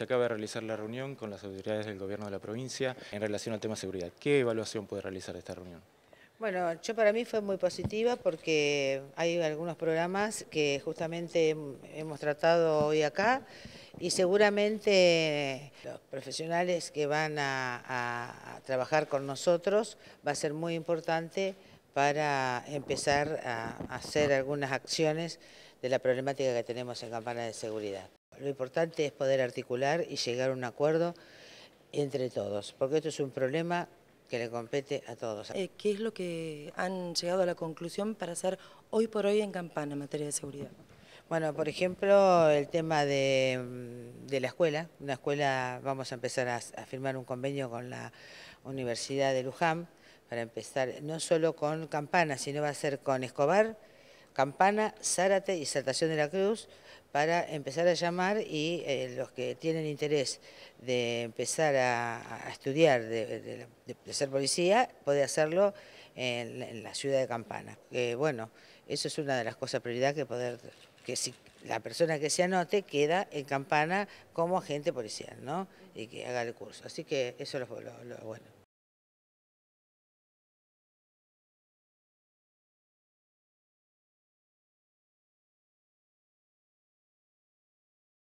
Se acaba de realizar la reunión con las autoridades del gobierno de la provincia en relación al tema seguridad. ¿Qué evaluación puede realizar esta reunión? Bueno, yo para mí fue muy positiva porque hay algunos programas que justamente hemos tratado hoy acá y seguramente los profesionales que van a, trabajar con nosotros va a ser muy importante para empezar a, a hacer algunas acciones de la problemática que tenemos en campana de seguridad. Lo importante es poder articular y llegar a un acuerdo entre todos, porque esto es un problema que le compete a todos. Eh, ¿Qué es lo que han llegado a la conclusión para hacer hoy por hoy en Campana en materia de seguridad? Bueno, por ejemplo, el tema mm, de, la escuela. Una escuela, vamos a empezar a, a, firmar un convenio con la Universidad de Luján para empezar no solo con Campana, sino va a ser con Escobar, Campana, Zárate y Saltación de la Cruz para empezar a llamar y eh, los que tienen interés de empezar a, estudiar, de, ser policía, puede hacerlo en, la ciudad de Campana. bueno, eso es una de las cosas prioridad que poder, que si la persona que se anote queda en Campana como agente policial, ¿no? Y que haga el curso. Así que eso es lo bueno.